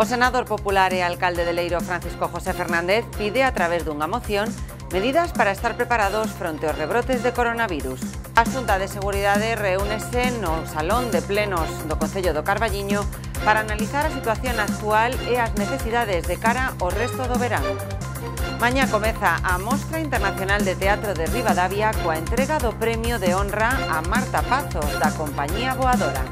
O senador popular e alcalde de Leiro Francisco José Fernández pide a través dunha moción medidas para estar preparados fronte aos rebrotes de coronavirus. A Xunta de Seguridade reúnese no Salón de Plenos do Concello do Carballiño para analizar a situación actual e as necesidades de cara ao resto do verán. Maña comeza a Mostra Internacional de Teatro de Rivadavia coa entrega do Premio de Honra a Marta Pazos da Compañía Voadora.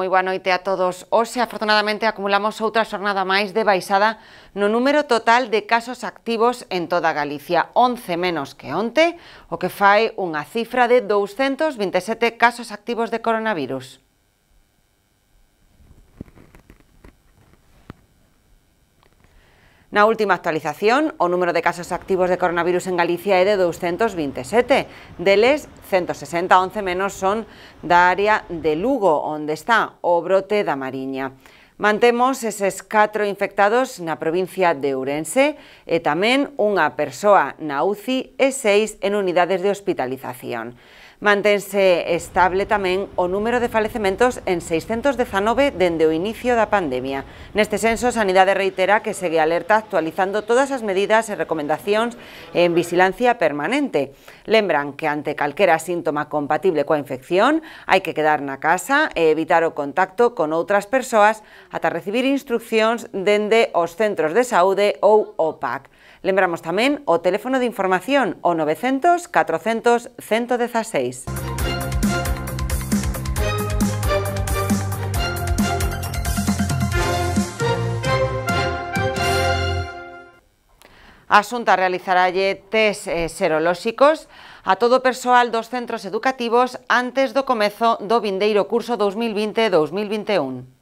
Moi boa noite a todos. Hoxe, afortunadamente, acumulamos outra xornada máis de baixada no número total de casos activos en toda Galicia. 11 menos que onte, o que fai unha cifra de 227 casos activos de coronavirus. Na última actualización, o número de casos activos de coronavirus en Galicia é de 227. Deles, 160, 11 menos son da área de Lugo, onde está o brote da Mariña. Mantemos eses 4 infectados na provincia de Ourense e tamén unha persoa na UCI e 6 en unidades de hospitalización. Manténse estable tamén o número de falecementos en 619 dende o inicio da pandemia. Neste senso, Sanidade reitera que segue alerta actualizando todas as medidas e recomendacións en vigilancia permanente. Lembran que ante calquera síntoma compatible coa infección, hai que quedar na casa e evitar o contacto con outras persoas ata recibir instruccións dende os centros de saúde ou o Lembramos tamén o teléfono de información o 900 400 116. A Xunta lle test eh, serolóxicos a todo o persoal dos centros educativos antes do comezo do vindeiro curso 2020-2021.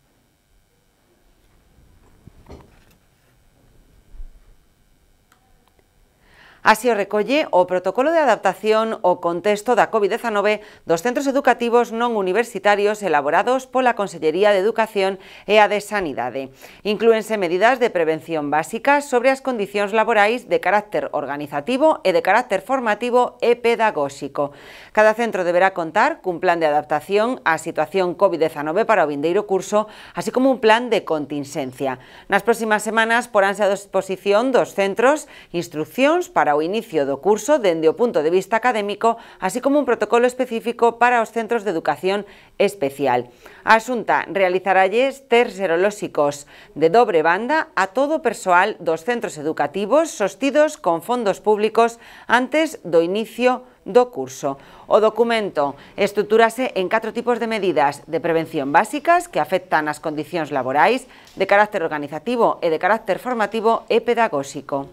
Así o recolle o protocolo de adaptación o contexto da COVID-19 dos centros educativos no universitarios elaborados por la Consellería de Educación e a de Sanidade. Inclúense medidas de prevención básica sobre las condiciones laborales de carácter organizativo e de carácter formativo e pedagógico. Cada centro deberá contar con un plan de adaptación a situación COVID-19 para o vindeiro curso, así como un plan de contingencia. las próximas semanas poránse a disposición dos centros instrucciones para o inicio do curso dende o punto de vista académico, así como un protocolo específico para os centros de educación especial. A Xunta realizaralles test serolóxicos de dobre banda a todo o persoal dos centros educativos sostidos con fondos públicos antes do inicio do curso. O documento estruturase en catro tipos de medidas de prevención básicas que afectan as condicións laborais, de carácter organizativo e de carácter formativo e pedagóxico.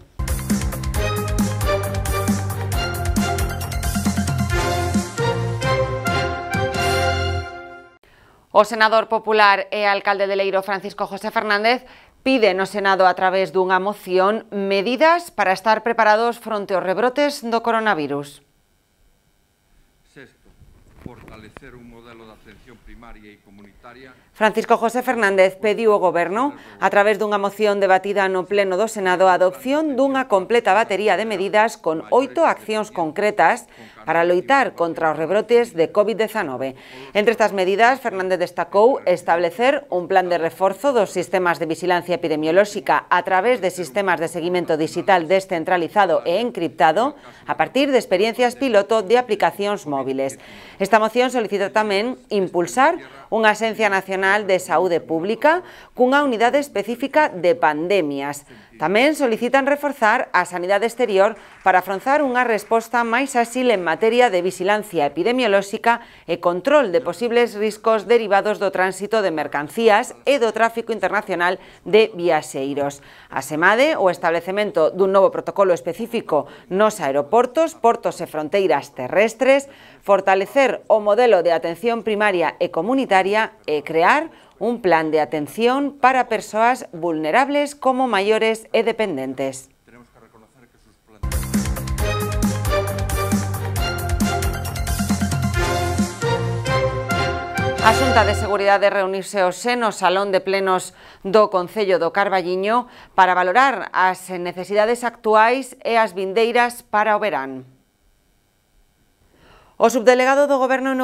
O senador popular e alcalde de Leiro Francisco José Fernández pide no Senado a través de una moción medidas para estar preparados fronte aos rebrotes do coronavirus. Francisco José Fernández pediu ao Gobierno, a través de una moción debatida no Pleno do Senado, adopción adopción una completa batería de medidas con ocho acciones concretas para luchar contra los rebrotes de COVID-19. Entre estas medidas, Fernández destacó establecer un plan de reforzo los sistemas de vigilancia epidemiológica a través de sistemas de seguimiento digital descentralizado e encriptado a partir de experiencias piloto de aplicaciones móviles. Esta moción solicita también impulsar unha Asencia Nacional de Saúde Pública cunha unidade específica de pandemias. Tamén solicitan reforzar a sanidade exterior para afronzar unha resposta máis asíl en materia de vigilancia epidemiolóxica e control de posibles riscos derivados do tránsito de mercancías e do tráfico internacional de viaxeiros. A SEMADE, o establecemento dun novo protocolo específico nos aeroportos, portos e fronteiras terrestres, fortalecer o modelo de atención primaria e comunitaria necesaria é eh, crear un plan de atención para persoas vulnerables como maiores e dependentes. A Xunta de Seguridade reunirse hoxe no Salón de Plenos do Concello do Carballiño para valorar as necesidades actuais e as vindeiras para o verán. O subdelegado do Goberno en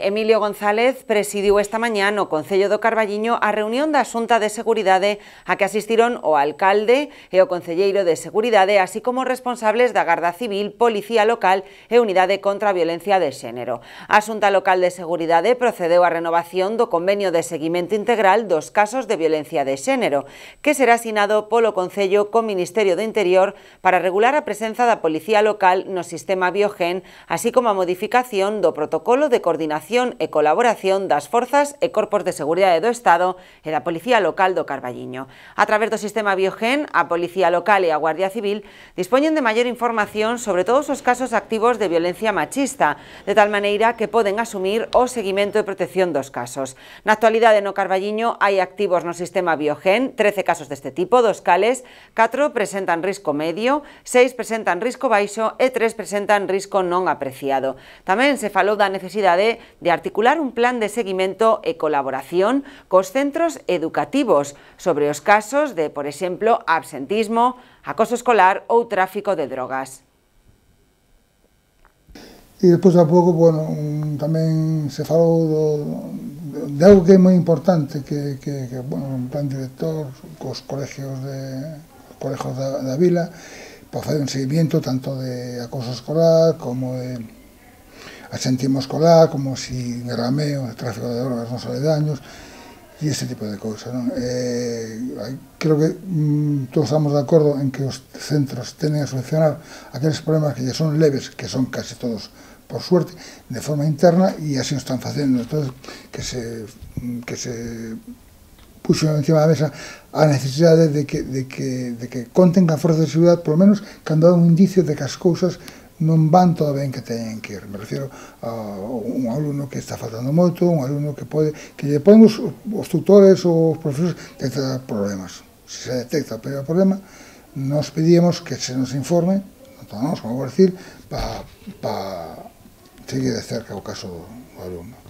Emilio González, presidió esta mañana o Concello do Carballiño a reunión de asunta de Seguridad a que asistieron o alcalde e o Concelleiro de Seguridad, así como responsables de Garda Civil, Policía Local e Unidade contra Violencia de Género. Asunta Local de Seguridad procedeu a renovación do Convenio de Seguimiento Integral dos Casos de Violencia de Género, que será asignado polo Concello con Ministerio de Interior para regular a presenza da Policía Local no sistema Biogen, así como a modificación do protocolo de coordinación e colaboración das forzas e corpos de seguridade do Estado e da Policía Local do Carballiño. A través do sistema Biogen, a Policía Local e a Guardia Civil dispoñen de maior información sobre todos os casos activos de violencia machista, de tal maneira que poden asumir o seguimento e protección dos casos. Na actualidade no Carballiño hai activos no sistema Biogen 13 casos deste tipo, dos cales 4 presentan risco medio, 6 presentan risco baixo e 3 presentan risco non apreciado. Tamén se falou da necesidade de articular un plan de seguimento e colaboración cos centros educativos sobre os casos de, por exemplo, absentismo, acoso escolar ou tráfico de drogas. E despois a pouco, bueno, tamén se falou do, de algo que é moi importante que, que, que bueno, un plan director cos colegios de colegios da, da vila para facer un seguimiento tanto de acoso escolar como de a xente moscolar, como si o tráfico de drogas nos aledaños, e ese tipo de cousas. Non? Eh, creo que mm, todos estamos de acordo en que os centros tenen a solucionar aqueles problemas que son leves, que son case todos por suerte, de forma interna, e así o están facendo. Entón, que se, mm, que se puxo encima da mesa a necesidade de que, de que, de que conten a forza de seguridade, lo menos, cando dá un indicio de que as cousas non van todo ben que teñen que ir. Me refiero a un alumno que está faltando moito, un alumno que pode que lle ponen os, os tutores ou os profesores detectar problemas. Se se detecta o primeiro problema, nos pedíamos que se nos informe, non tomamos como vou decir, para pa seguir de cerca o caso do alumno.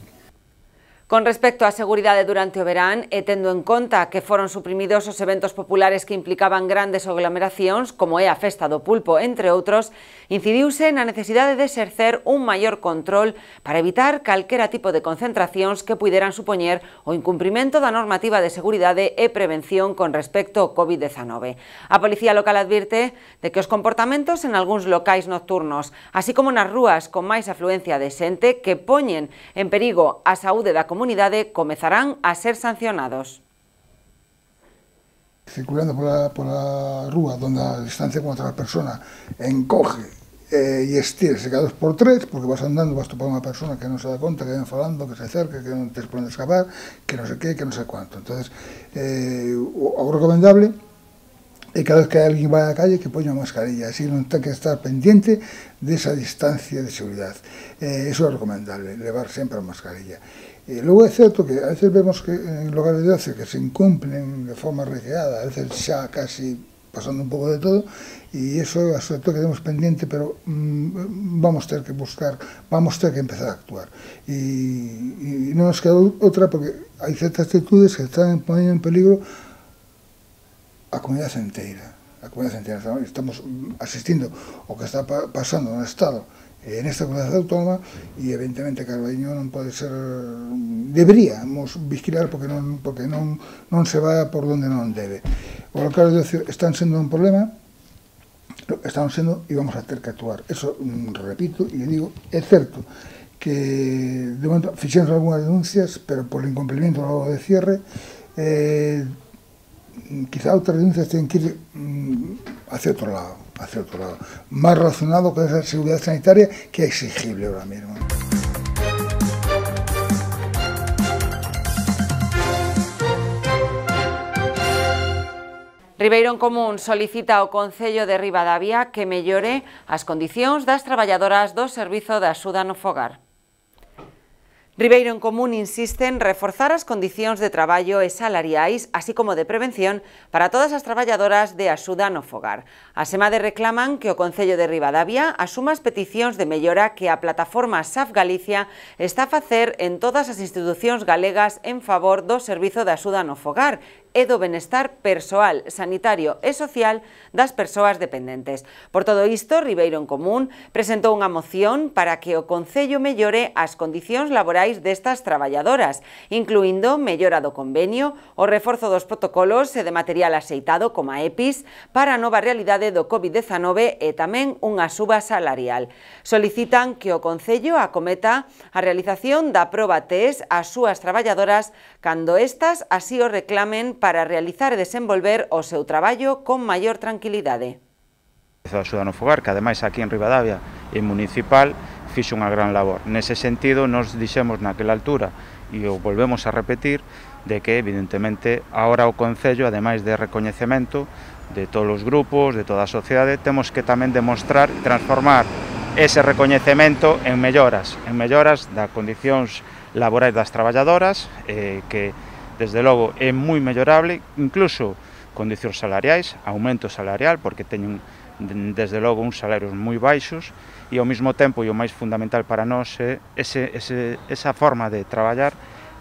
Con respecto á seguridade durante o verán, e tendo en conta que foron suprimidos os eventos populares que implicaban grandes aglomeracións, como é a Festa do Pulpo, entre outros, incidiuse na necesidade de exercer un maior control para evitar calquera tipo de concentracións que puderan supoñer o incumprimento da normativa de seguridade e prevención con respecto ao COVID-19. A Policía Local advirte de que os comportamentos en algúns locais nocturnos, así como nas rúas con máis afluencia de xente, que poñen en perigo a saúde da comunidade, comunidade comezarán a ser sancionados. Circulando pola, pola rúa onde a distancia con outra persona encoge eh, e estirse cada dos por tres, porque vas andando, vas topar unha persona que non se dá conta, que ven falando, que se acerca, que non te ponen escapar, que non sei que, que non sei cuánto. Entonces, eh, o, o recomendable é eh, cada vez que alguén vai á calle que poña a mascarilla, así non ten que estar pendiente desa distancia de seguridade. Eh, eso é recomendable, levar sempre a mascarilla. E logo é certo que a veces vemos que en localidades que se incumplen de forma recheada, a veces xa casi pasando un pouco de todo, e iso é o aspecto que temos pendiente, pero mm, vamos ter que buscar, vamos ter que empezar a actuar. E, e non nos queda outra, porque hai certas actitudes que están ponendo en peligro a comunidade enteira. A comunidade enteira. Estamos asistindo o que está pasando no Estado, en esta comunidade autónoma e evidentemente Carballiño non pode ser deberíamos vigilar porque non porque non non se vai por onde non debe. O local de ocio están sendo un problema están sendo e vamos a ter que actuar. Eso mm, repito e digo, é certo que de momento fixemos algunhas denuncias, pero por incumplimento logo de cierre eh, quizá outras denuncias ten que ir mm, hacia outro lado. otro más razonado con esa seguridad sanitaria que es exigible ahora mismo. Ribeirón Común solicita o Concello de Rivadavia que mellore as condicións das traballadoras do Servizo de Axuda no Fogar. Ribeiro en Común insiste en reforzar as condicións de traballo e salariais, así como de prevención, para todas as traballadoras de Axuda no Fogar. A semade reclaman que o Concello de Rivadavia asuma as peticións de mellora que a plataforma SAF Galicia está a facer en todas as institucións galegas en favor do servizo de Axuda no Fogar e do benestar persoal, sanitario e social das persoas dependentes. Por todo isto, Ribeiro en Común presentou unha moción para que o Concello mellore as condicións laborais destas traballadoras, incluindo mellora do convenio, o reforzo dos protocolos e de material aceitado como a EPIs para a nova realidade do COVID-19 e tamén unha suba salarial. Solicitan que o Concello acometa a realización da proba TES ás súas traballadoras cando estas así o reclamen para realizar e desenvolver o seu traballo con maior tranquilidade. A Axuda no Fogar, que ademais aquí en Rivadavia e municipal, fixo unha gran labor. Nese sentido, nos dixemos naquela altura, e o volvemos a repetir, de que evidentemente ahora o Concello, ademais de recoñecemento de todos os grupos, de toda a sociedade, temos que tamén demostrar, transformar ese recoñecemento en melloras, en melloras das condicións laborais das traballadoras, eh, que desde logo é moi mellorable, incluso condicións salariais, aumento salarial, porque teñen desde logo uns salarios moi baixos e ao mesmo tempo e o máis fundamental para nós é ese, ese, esa forma de traballar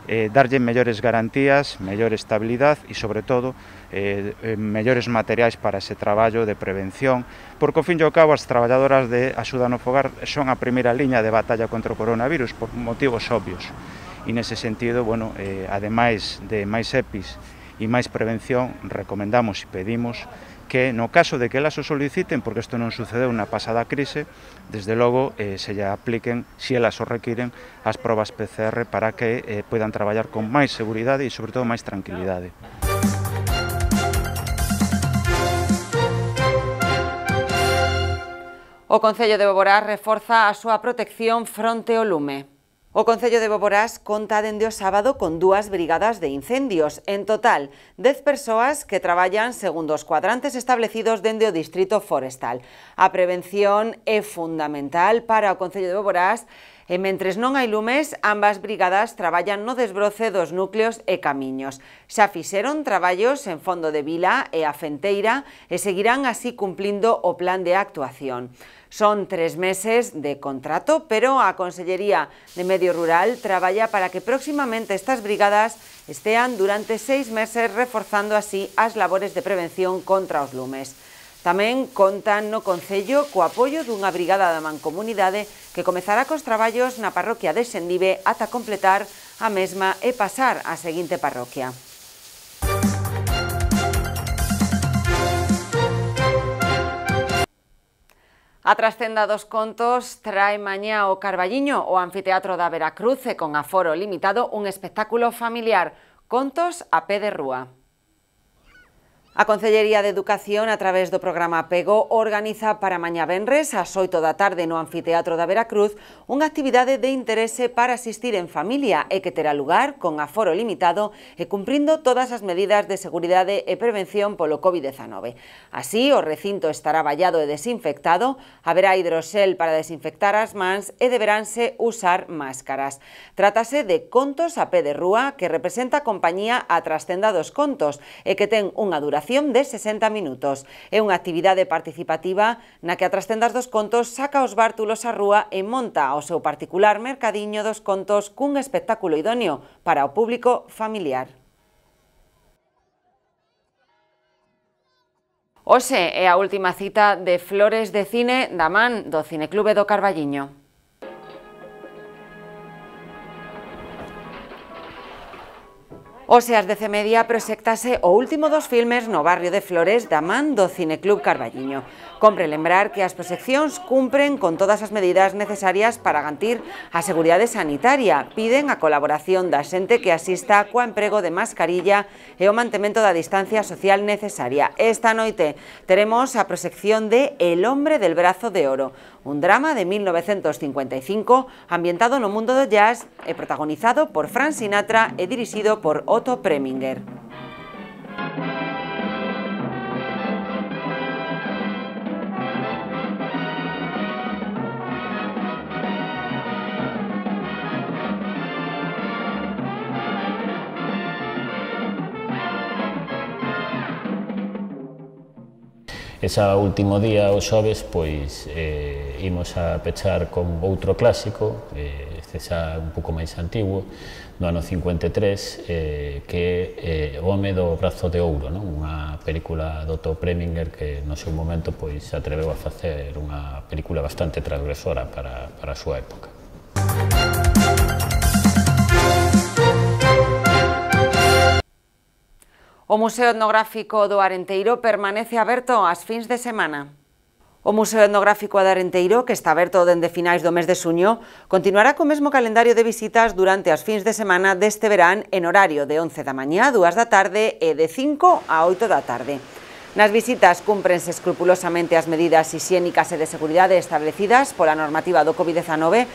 eh, darlle mellores garantías, mellor estabilidade e, sobre todo, eh, mellores materiais para ese traballo de prevención, porque, ao fin e ao cabo, as traballadoras de Axuda no Fogar son a primeira liña de batalla contra o coronavirus por motivos obvios e nese sentido, bueno, eh, ademais de máis EPIs e máis prevención, recomendamos e pedimos que no caso de que elas o soliciten, porque isto non sucedeu na pasada crise, desde logo eh, se lle apliquen, se elas o requiren, as probas PCR para que eh, puedan traballar con máis seguridade e, sobre todo, máis tranquilidade. O Concello de Boborá reforza a súa protección fronte ao lume. O Concello de Boborás conta dende o sábado con dos brigadas de incendios. En total, 10 personas que trabajan según los cuadrantes establecidos dende o Distrito Forestal. A prevención es fundamental para el Concello de Boborás E mentres non hai lumes, ambas brigadas traballan no desbroce dos núcleos e camiños. Xa fixeron traballos en Fondo de Vila e a Fenteira e seguirán así cumplindo o plan de actuación. Son tres meses de contrato, pero a Consellería de Medio Rural traballa para que próximamente estas brigadas estean durante seis meses reforzando así as labores de prevención contra os lumes. Tamén contan no Concello co apoio dunha brigada da Mancomunidade que comezará cos traballos na parroquia de Xendive ata completar a mesma e pasar á seguinte parroquia. A trascenda dos contos trae mañá o Carballiño, o anfiteatro da Veracruz e con aforo limitado un espectáculo familiar, contos a pé de rúa. A Concellería de Educación, a través do programa Pego, organiza para mañá Benres, ás 8 da tarde no Anfiteatro da Veracruz, unha actividade de interese para asistir en familia e que terá lugar con aforo limitado e cumprindo todas as medidas de seguridade e prevención polo COVID-19. Así, o recinto estará vallado e desinfectado, haberá hidrosel para desinfectar as mans e deberánse usar máscaras. Trátase de Contos a pé de rúa, que representa a compañía a trascenda dos contos e que ten unha duración duración de 60 minutos. É unha actividade participativa na que a trascendas dos contos saca os bártulos a rúa e monta o seu particular mercadiño dos contos cun espectáculo idóneo para o público familiar. Ose é a última cita de Flores de Cine da man do Cineclube do Carballiño. Ose as 10 media proxectase o último dos filmes no barrio de Flores da man do Cineclub Carballiño. Compre lembrar que as proxeccións cumpren con todas as medidas necesarias para garantir a seguridade sanitaria. Piden a colaboración da xente que asista coa emprego de mascarilla e o mantemento da distancia social necesaria. Esta noite teremos a proxección de El hombre del brazo de oro, un drama de 1955 ambientado no mundo do jazz e protagonizado por Fran Sinatra e dirixido por Otto Preminger. Esa último día, o xoves, pois, eh, imos a pechar con outro clásico, eh, que xa é un pouco máis antigo, do ano 53, eh, que é eh, Home do brazo de ouro, non? unha película do Otto Preminger que no seu momento pois se atreveu a facer unha película bastante transgresora para, para a súa época. O Museo Etnográfico do Arenteiro permanece aberto ás fins de semana. O Museo Etnográfico Adarenteiro, que está aberto dende finais do mes de suño, continuará co mesmo calendario de visitas durante as fins de semana deste verán en horario de 11 da mañá, 2 da tarde e de 5 a 8 da tarde. Nas visitas cúmprense escrupulosamente as medidas higiénicas e de seguridade establecidas pola normativa do COVID-19,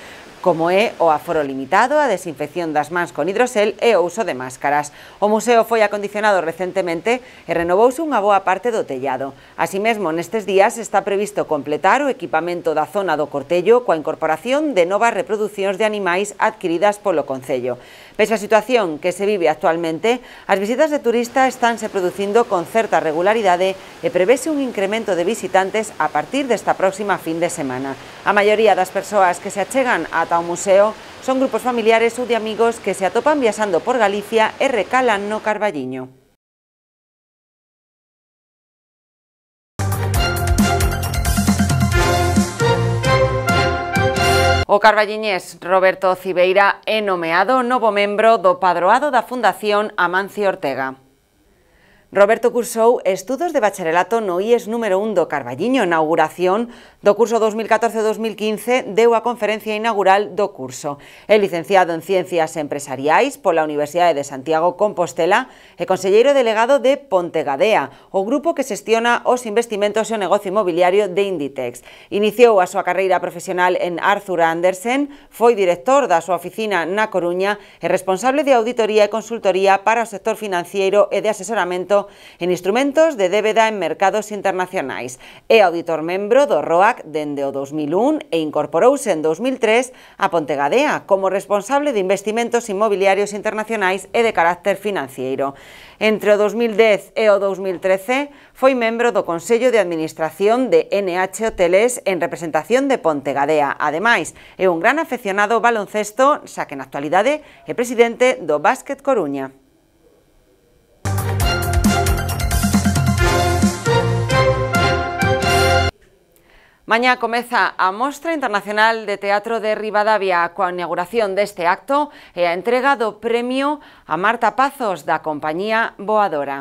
como é o aforo limitado, a desinfección das mans con hidrosel e o uso de máscaras. O museo foi acondicionado recentemente e renovouse unha boa parte do tellado. Así mesmo, nestes días está previsto completar o equipamento da zona do Cortello coa incorporación de novas reproduccións de animais adquiridas polo Concello. Pese a situación que se vive actualmente, as visitas de turista estánse producindo con certa regularidade e prevese un incremento de visitantes a partir desta próxima fin de semana. A maioría das persoas que se achegan a ata o museo son grupos familiares ou de amigos que se atopan viaxando por Galicia e recalan no Carballiño. O carballiñés Roberto Cibeira é nomeado novo membro do Padroado da Fundación Amancio Ortega. Roberto cursou estudos de bacharelato no IES número 1 do Carballiño, inauguración do curso 2014-2015 deu a conferencia inaugural do curso. É licenciado en Ciencias Empresariais pola Universidade de Santiago Compostela e conselleiro delegado de Pontegadea, o grupo que xestiona os investimentos e o negocio inmobiliario de Inditex. Iniciou a súa carreira profesional en Arthur Andersen, foi director da súa oficina na Coruña e responsable de auditoría e consultoría para o sector financiero e de asesoramento en instrumentos de débeda en mercados internacionais. É auditor membro do ROAC dende o 2001 e incorporouse en 2003 a Pontegadea como responsable de investimentos inmobiliarios internacionais e de carácter financiero. Entre o 2010 e o 2013 foi membro do Consello de Administración de NH Hoteles en representación de Pontegadea. Ademais, é un gran afeccionado ao baloncesto, xa que na actualidade é presidente do Basket Coruña. Mañá comeza a Mostra Internacional de Teatro de Rivadavia coa inauguración deste acto e a entrega do premio a Marta Pazos da compañía Boadora.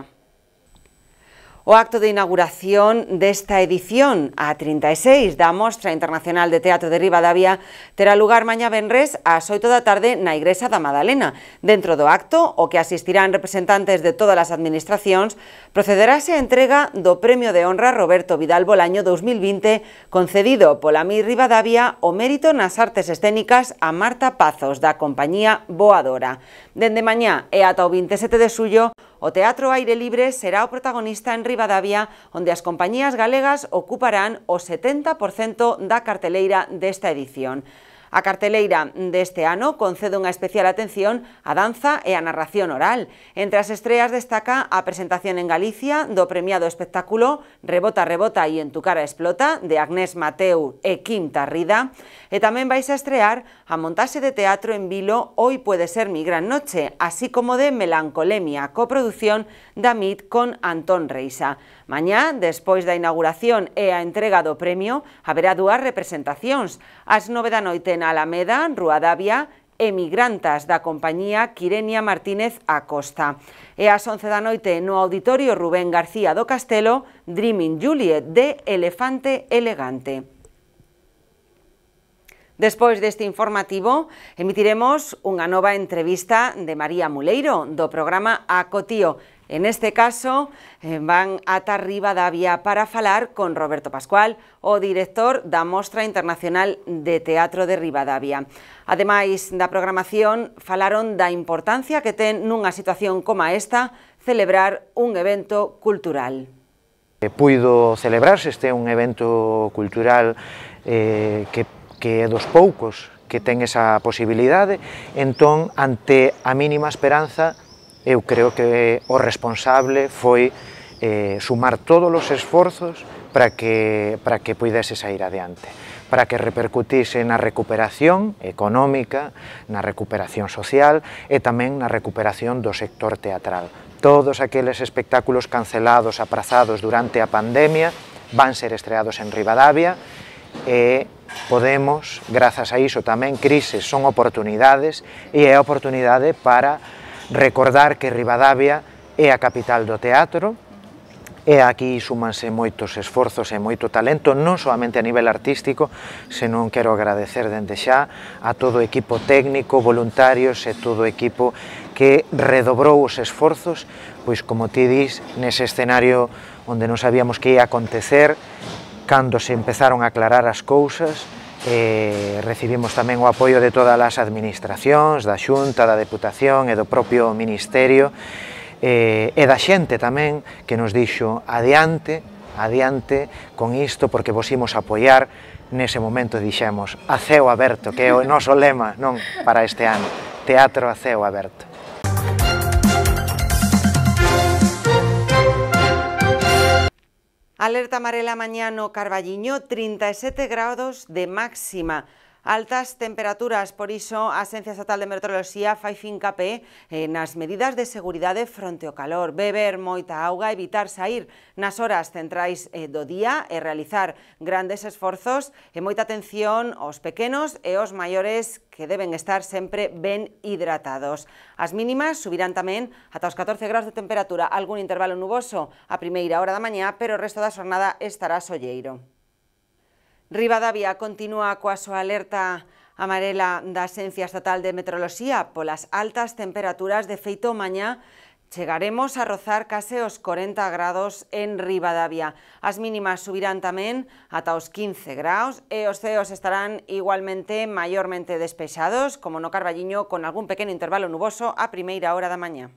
O acto de inauguración desta edición, a 36 da Mostra Internacional de Teatro de Rivadavia, terá lugar mañá Benres ás 8 da tarde na Igresa da Madalena. Dentro do acto, o que asistirán representantes de todas as administracións, procederase a entrega do Premio de Honra Roberto Vidal Bolaño 2020, concedido pola Mi Rivadavia o mérito nas artes escénicas a Marta Pazos, da compañía Boadora. Dende mañá e ata o 27 de suyo, O Teatro Aire Libre será o protagonista en Rivadavia, onde as compañías galegas ocuparán o 70% da carteleira desta edición. A carteleira este ano concede una especial atención a danza e a narración oral. Entre las estrellas destaca a presentación en Galicia do premiado espectáculo Rebota, rebota y en tu cara explota de Agnés Mateu e Kim Tarrida e también vais a estrear a montarse de teatro en Vilo Hoy puede ser mi gran noche, así como de Melancolemia, coproducción da con Antón Reisa. Mañá, despois da inauguración e a entrega do premio, haberá dúas representacións, ás nove da noite na Alameda, Rúa Davia, Emigrantas da compañía Quirenia Martínez Acosta. E ás 11 da noite no Auditorio Rubén García do Castelo, Dreaming Juliet de Elefante Elegante. Despois deste informativo, emitiremos unha nova entrevista de María Muleiro do programa Acotío, En este caso, eh, van ata arriba da vía para falar con Roberto Pascual, o director da Mostra Internacional de Teatro de Ribadavia. Ademais da programación, falaron da importancia que ten nunha situación como esta celebrar un evento cultural. Eh, puido celebrarse este un evento cultural eh, que, que é dos poucos que ten esa posibilidade, entón, ante a mínima esperanza, eu creo que o responsable foi eh, sumar todos os esforzos para que, para que puidese sair adiante para que repercutise na recuperación económica, na recuperación social e tamén na recuperación do sector teatral. Todos aqueles espectáculos cancelados, aprazados durante a pandemia van ser estreados en Rivadavia e podemos, grazas a iso tamén, crises son oportunidades e é oportunidade para Recordar que Rivadavia é a capital do teatro, e aquí súmanse moitos esforzos e moito talento, non solamente a nivel artístico, senón quero agradecer dende xa a todo o equipo técnico, voluntarios e todo o equipo que redobrou os esforzos, pois como ti dis, nese escenario onde non sabíamos que ia acontecer, cando se empezaron a aclarar as cousas, eh, recibimos tamén o apoio de todas as administracións, da Xunta, da Deputación e do propio Ministerio eh, e da xente tamén que nos dixo adiante, adiante con isto porque vos imos apoiar nese momento dixemos a ceo aberto, que é o noso lema non para este ano, teatro a ceo aberto. Alerta amarela mañana Carballiño, 37 grados de máxima. Altas temperaturas, por iso, a Xencia Estatal de Meteoroloxía fai fincape eh, nas medidas de seguridade fronte ao calor, beber moita auga, evitar sair nas horas centrais eh, do día e realizar grandes esforzos e moita atención aos pequenos e aos maiores que deben estar sempre ben hidratados. As mínimas subirán tamén ata os 14 graus de temperatura, algún intervalo nuboso a primeira hora da mañá, pero o resto da xornada estará solleiro. Rivadavia continúa coa súa alerta amarela da Asencia Estatal de Meteoroloxía polas altas temperaturas de feito mañá Chegaremos a rozar case os 40 grados en Rivadavia. As mínimas subirán tamén ata os 15 graus e os ceos estarán igualmente maiormente despexados, como no Carballiño, con algún pequeno intervalo nuboso a primeira hora da mañá.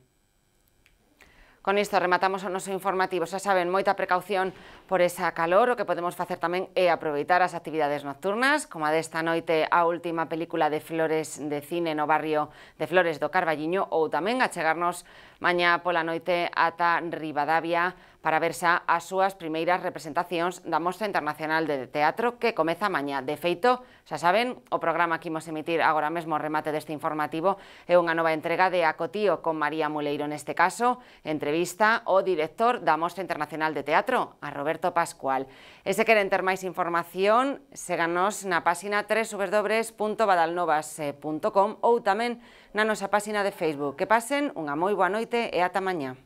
Con isto rematamos o noso informativo, xa saben, moita precaución por esa calor, o que podemos facer tamén é aproveitar as actividades nocturnas, como a desta noite a última película de Flores de Cine no barrio de Flores do Carballiño, ou tamén achegarnos maña pola noite ata Rivadavia, para verse as súas primeiras representacións da Mostra Internacional de Teatro que comeza mañá. De feito, xa saben, o programa que imos emitir agora mesmo remate deste informativo é unha nova entrega de Acotío con María Muleiro neste caso, entrevista o director da Mostra Internacional de Teatro, a Roberto Pascual. E se queren ter máis información, seganos na páxina www.badalnovas.com ou tamén na nosa páxina de Facebook. Que pasen unha moi boa noite e ata mañá.